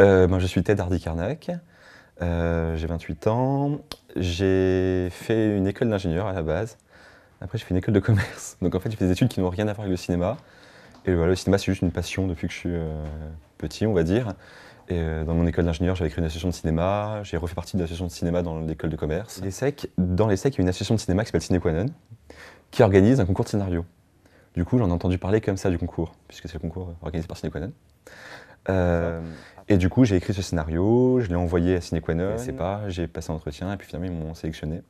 Euh, je suis Ted Hardy Carnac. Euh, j'ai 28 ans, j'ai fait une école d'ingénieur à la base, après j'ai fait une école de commerce, donc en fait j'ai fait des études qui n'ont rien à voir avec le cinéma, et le cinéma c'est juste une passion depuis que je suis euh, petit, on va dire, et dans mon école d'ingénieur, j'avais créé une association de cinéma, j'ai refait partie de l'association de cinéma dans l'école de commerce. Les dans les il y a une association de cinéma qui s'appelle Cinequanon, qui organise un concours de scénario. Du coup, j'en ai entendu parler comme ça du concours, puisque c'est le concours organisé par Cinequanon. Et du coup, j'ai écrit ce scénario, je l'ai envoyé à Cinequanon, je sais pas, j'ai passé un entretien, et puis finalement, ils m'ont sélectionné.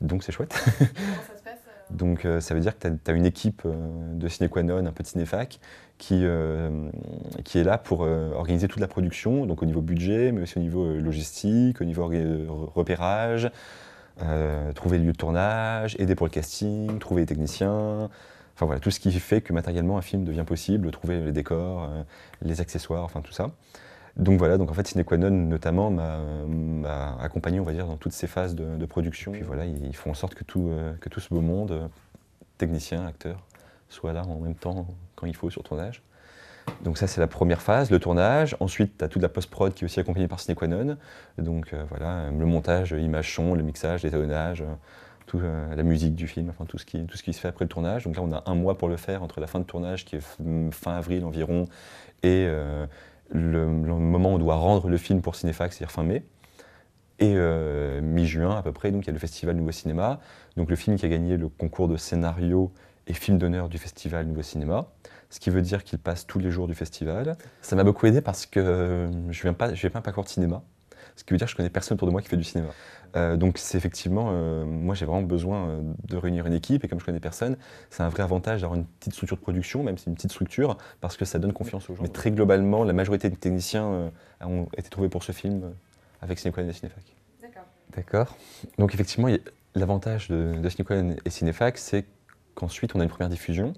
Donc c'est chouette. ça se passe euh donc euh, ça veut dire que tu as, une équipe euh, de Cinequanon, un peu de Cinéfac, qui, qui est là pour organiser toute la production, donc au niveau budget, mais aussi au niveau logistique, au niveau repérage, trouver le lieu de tournage, aider pour le casting, trouver les techniciens. Enfin voilà, tout ce qui fait que matériellement un film devient possible, trouver les décors, les accessoires, enfin tout ça. Donc voilà, donc en fait, Sinequanon notamment m'a accompagné, on va dire, dans toutes ces phases de, production. Puis voilà, ils, font en sorte que tout, euh, que tout ce beau monde, euh, technicien, acteur, soit là en même temps quand il faut sur tournage. Donc ça, c'est la première phase, le tournage. Ensuite, tu as toute la post-prod qui est aussi accompagnée par Sinequanon. Donc euh, voilà, le montage, image, son, le mixage, l'étalonnage, tout, la musique du film, enfin tout ce, qui, tout ce qui se fait après le tournage. Donc là, on a un mois pour le faire entre la fin de tournage, qui est fin avril environ, et, le, moment où on doit rendre le film pour Cinefax, c'est-à-dire fin mai. Et euh, mi-juin à peu près, donc il y a le festival Nouveau Cinéma, donc le film qui a gagné le concours de scénario et film d'honneur du festival Nouveau Cinéma, ce qui veut dire qu'il passe tous les jours du festival. Ça m'a beaucoup aidé parce que euh, je viens pas, je pas un de cinéma ce qui veut dire que je connais personne autour de moi qui fait du cinéma. Euh, donc c'est effectivement, euh, moi j'ai vraiment besoin euh, de réunir une équipe et comme je connais personne, c'est un vrai avantage d'avoir une petite structure de production, même si une petite structure, parce que ça donne confiance aux gens. Mais très globalement, la majorité des techniciens ont été trouvés pour ce film avec Cinecoin et Cinefac. D'accord. D'accord. Donc effectivement, l'avantage de, de et Cinefac, c'est qu'ensuite on a une première diffusion.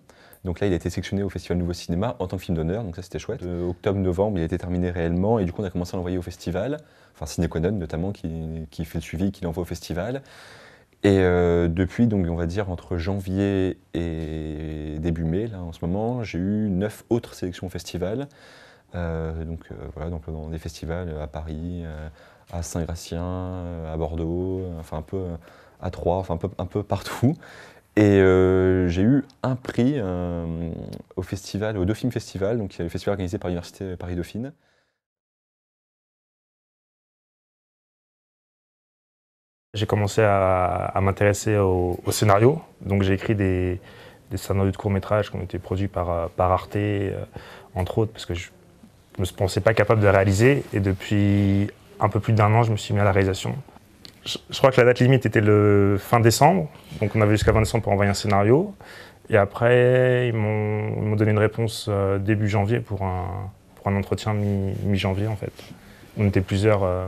Donc là, il a été sélectionné au Festival Nouveau Cinéma en tant que film d'honneur, donc ça c'était chouette. Euh, octobre, novembre, il a été terminé réellement, et du coup on a commencé à l'envoyer au festival, enfin Cineconon notamment, qui, fait le suivi, qui l'envoie au festival. Et euh, depuis, donc on va dire entre janvier et début mai, là en ce moment, j'ai eu neuf autres sélections au festival. Euh, donc voilà, donc dans des festivals à Paris, à Saint-Gratien, à Bordeaux, enfin un peu à Troyes, enfin un peu, un peu partout. Et euh, j'ai eu un prix euh, au festival, au Dauphine Festival, donc le festival organisé par l'Université Paris Dauphine. J'ai commencé à, m'intéresser au, scénario, donc j'ai écrit des, scénarios de court-métrage qui ont été produits par, euh, Arte, entre autres, parce que je ne me pensais pas capable de réaliser. Et depuis un peu plus d'un an, je me suis mis à la réalisation je crois que la date limite était le fin décembre, donc on avait jusqu'à 20 décembre pour envoyer un scénario. Et après, ils m'ont donné une réponse euh, début janvier pour un, pour un entretien mi-janvier, en fait. On était plusieurs, euh,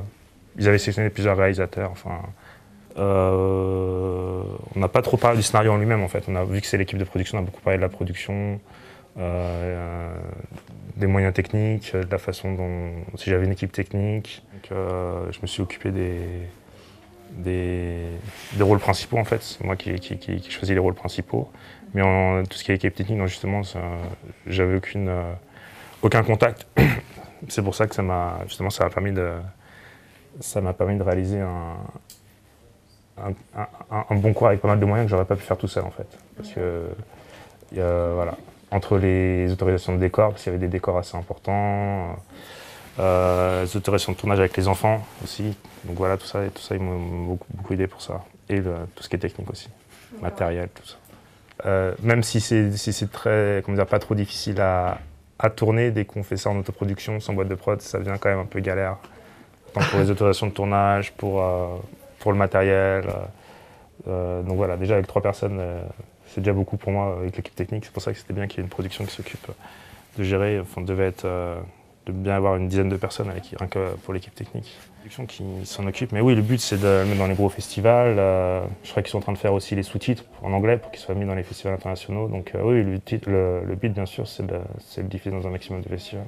ils avaient sélectionné plusieurs réalisateurs. Enfin, euh, on n'a pas trop parlé du scénario en lui-même, en fait. On a vu que c'est l'équipe de production, on a beaucoup parlé de la production, des moyens techniques, de la façon dont, si j'avais une équipe technique. je me suis occupé des, des, rôles principaux en fait. C'est moi qui, qui, choisis les rôles principaux. Mais en, tout ce qui est équipe technique, non, justement, j'avais aucune, euh, aucun contact. C'est pour ça que ça m'a justement ça permis de ça m'a permis de réaliser un, un, bon cours avec pas mal de moyens que j'aurais pas pu faire tout seul en fait. Parce que voilà entre les autorisations de décors, parce qu'il y avait des décors assez importants. Euh, les euh, autorisations de tournage avec les enfants aussi. Donc voilà, tout ça, tout ça ils m'ont beaucoup, beaucoup, aidé pour ça. Et tout ce qui est technique aussi, matériel, tout ça. Euh, même si c'est très, pas trop difficile à, tourner, dès qu'on fait ça en autoproduction, sans boîte de prod, ça devient quand même un peu galère. pour les autorisations de tournage, pour, euh, pour le matériel. donc voilà, déjà avec trois personnes, c'est déjà beaucoup pour moi avec l'équipe technique. C'est pour ça que c'était bien qu'il y ait une production qui s'occupe de gérer, enfin devait être de bien avoir une dizaine de personnes avec, rien que pour l'équipe technique qui s'en occupe. Mais oui, le but, c'est de le mettre dans les gros festivals. Euh, je crois qu'ils sont en train de faire aussi les sous-titres en anglais pour qu'ils soient mis dans les festivals internationaux. Donc euh, oui, le, but, bien sûr, c'est de, le diffuser dans un maximum de festivals.